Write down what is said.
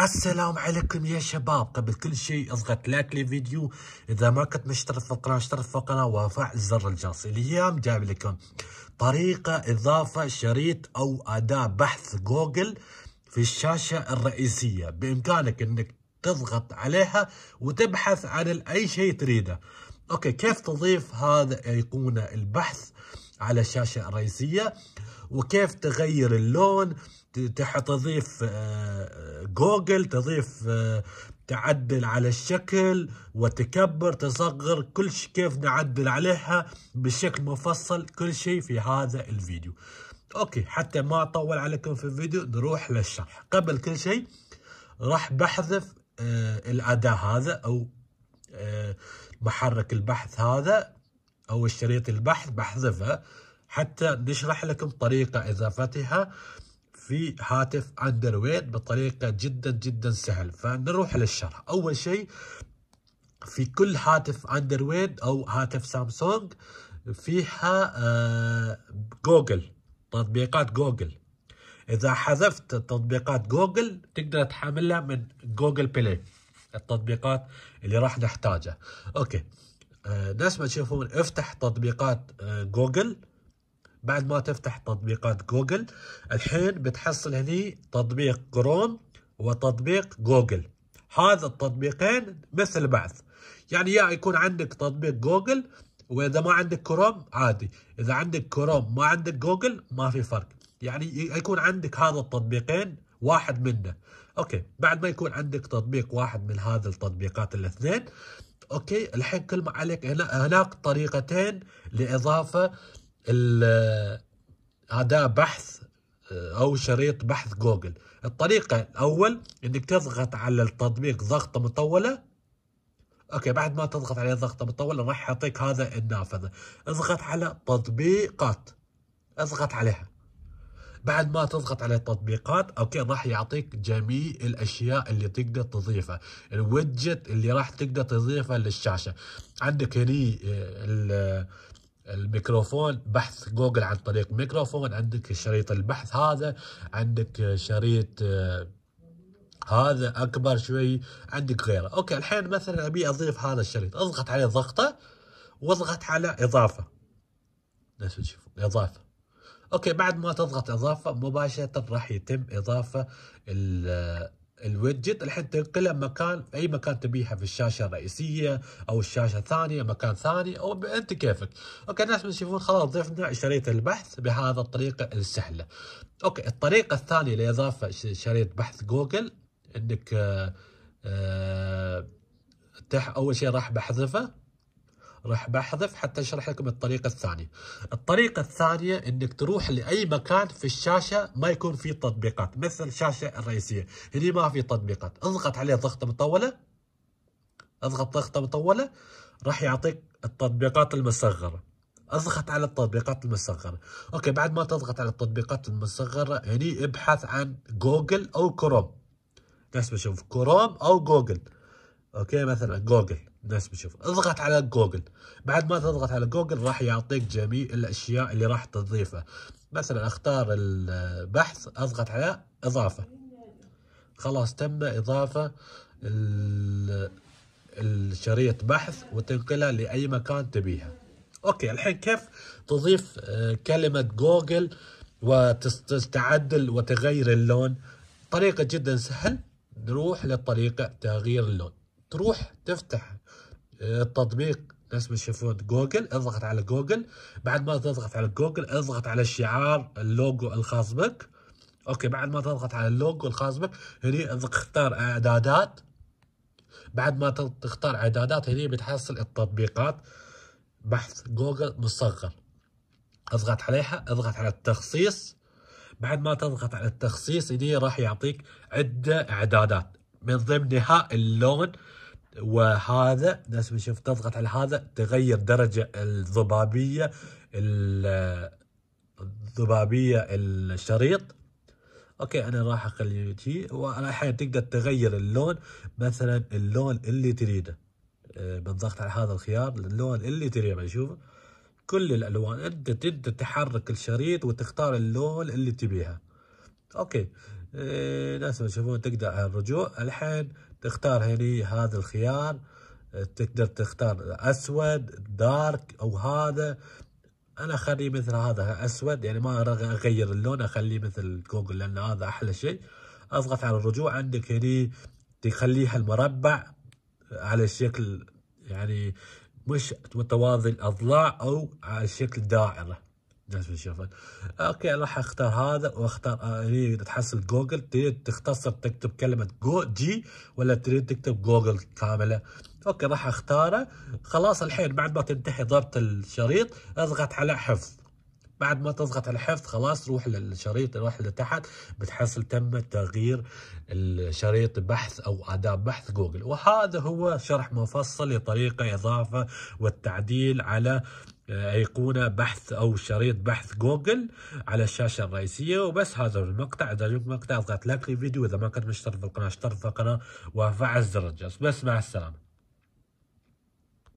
السلام عليكم يا شباب قبل كل شيء اضغط لايك للفيديو اذا ما كنت مشترك في القناه اشترك في القناه وفعل زر الجرس اليوم جايب لكم طريقه اضافه شريط او اداه بحث جوجل في الشاشه الرئيسيه بامكانك انك تضغط عليها وتبحث عن اي شيء تريده اوكي كيف تضيف هذا ايقونه البحث على الشاشة الرئيسية وكيف تغير اللون تضيف آه، جوجل تضيف آه، تعدل على الشكل وتكبر تصغر كل شيء كيف نعدل عليها بشكل مفصل كل شيء في هذا الفيديو اوكي حتى ما اطول عليكم في الفيديو نروح للشرح قبل كل شيء راح بحذف آه، الاداة هذا او محرك البحث هذا أو الشريط البحث بحذفها حتى نشرح لكم طريقة إضافتها في هاتف أندرويد بطريقة جدا جدا سهل فنروح للشرح أول شيء في كل هاتف أندرويد أو هاتف سامسونج فيها آه، جوجل تطبيقات جوجل إذا حذفت تطبيقات جوجل تقدر تحملها من جوجل بلاي التطبيقات اللي راح نحتاجها أوكي آه، ناس ما تشوفون افتح تطبيقات آه، جوجل بعد ما تفتح تطبيقات جوجل الحين بتحصل هني تطبيق كروم وتطبيق جوجل هذا التطبيقين مثل بعض يعني يا يكون عندك تطبيق جوجل واذا ما عندك كروم عادي اذا عندك كروم ما عندك جوجل ما في فرق يعني يكون عندك هذا التطبيقين واحد منه اوكي بعد ما يكون عندك تطبيق واحد من هذه التطبيقات الاثنين اوكي الحين كل ما عليك هنا هناك طريقتين لاضافه اداء بحث او شريط بحث جوجل الطريقه الاول انك تضغط على التطبيق ضغطه مطوله اوكي بعد ما تضغط عليه ضغطه مطوله راح يعطيك هذا النافذه اضغط على تطبيقات اضغط عليها بعد ما تضغط على التطبيقات اوكي راح يعطيك جميع الاشياء اللي تقدر تضيفها الويدجت اللي راح تقدر تضيفها للشاشه عندك هني آه، آه، الميكروفون بحث جوجل عن طريق ميكروفون عندك شريط البحث هذا عندك آه، شريط هذا اكبر شوي عندك غيره اوكي الحين مثلا ابي اضيف هذا الشريط اضغط عليه ضغطه واضغط على اضافه نفس الشيء اضافه اوكي بعد ما تضغط اضافه مباشره راح يتم اضافه الويدجت الحين تنقله مكان في اي مكان تبيها في الشاشه الرئيسيه او الشاشه الثانيه مكان ثاني او انت كيفك اوكي الناس بتشوفون خلاص ضفنا شريط البحث بهذا الطريقه السهله اوكي الطريقه الثانيه لاضافه شريط بحث جوجل انك أه أه اول شيء راح بحذفه راح بحذف حتى اشرح لكم الطريقه الثانيه الطريقه الثانيه انك تروح لاي مكان في الشاشه ما يكون فيه تطبيقات مثل الشاشه الرئيسيه هنا ما في تطبيقات اضغط عليه ضغطه مطوله اضغط ضغطه مطوله راح يعطيك التطبيقات المصغره اضغط على التطبيقات المصغره اوكي بعد ما تضغط على التطبيقات المصغره هني ابحث عن جوجل او كروم نفس ما شوف كروم او جوجل اوكي مثلا جوجل الناس بتشوف اضغط على جوجل بعد ما تضغط على جوجل راح يعطيك جميع الاشياء اللي راح تضيفها مثلا اختار البحث اضغط على اضافه خلاص تم اضافه الشريط بحث وتنقلها لاي مكان تبيها اوكي الحين كيف تضيف آه، كلمه جوجل وتستعدل وتغير اللون طريقه جدا سهل نروح للطريقه تغيير اللون تروح تفتح آه، التطبيق ناس ما جوجل اضغط على جوجل بعد ما تضغط على جوجل اضغط على الشعار اللوجو الخاص بك اوكي بعد ما تضغط على اللوجو الخاص بك هني اختار اعدادات بعد ما تختار اعدادات هني بتحصل التطبيقات بحث جوجل مصغر اضغط عليها اضغط على التخصيص بعد ما تضغط على التخصيص هني راح يعطيك عده اعدادات من ضمنها اللون وهذا نفس شفت تضغط على هذا تغير درجة الضبابية الضبابية الشريط اوكي انا راح اخليه شي والحين تقدر تغير اللون مثلا اللون اللي تريده بالضغط آه، على هذا الخيار اللون اللي تريده يعني شوف كل الالوان انت تبدا تحرك الشريط وتختار اللون اللي تبيها اوكي إيه ناس تشوفون تقدر على الرجوع الحين تختار هني هذا الخيار تقدر تختار اسود دارك او هذا انا اخليه مثل هذا اسود يعني ما اغير اللون اخليه مثل جوجل لان هذا احلى شيء اضغط على الرجوع عندك هني تخليها المربع على شكل يعني مش متواضع الاضلاع او على شكل دائره جالس بالشفل اوكي راح اختار هذا واختار آه تحصل جوجل تريد تختصر تكتب كلمه جو جي ولا تريد تكتب جوجل كامله اوكي راح اختاره خلاص الحين بعد ما تنتهي ضبط الشريط اضغط على حفظ بعد ما تضغط على حفظ خلاص روح للشريط روح لتحت بتحصل تم تغيير الشريط بحث او اداء بحث جوجل وهذا هو شرح مفصل لطريقه اضافه والتعديل على أيقونة بحث أو شريط بحث جوجل على الشاشة الرئيسية وبس هذا المقطع إذا عجبك المقطع اضغط لايك للفيديو إذا ما كنت مشترك في القناة اشترك في القناة وفعل زر الجرس بس مع السلامة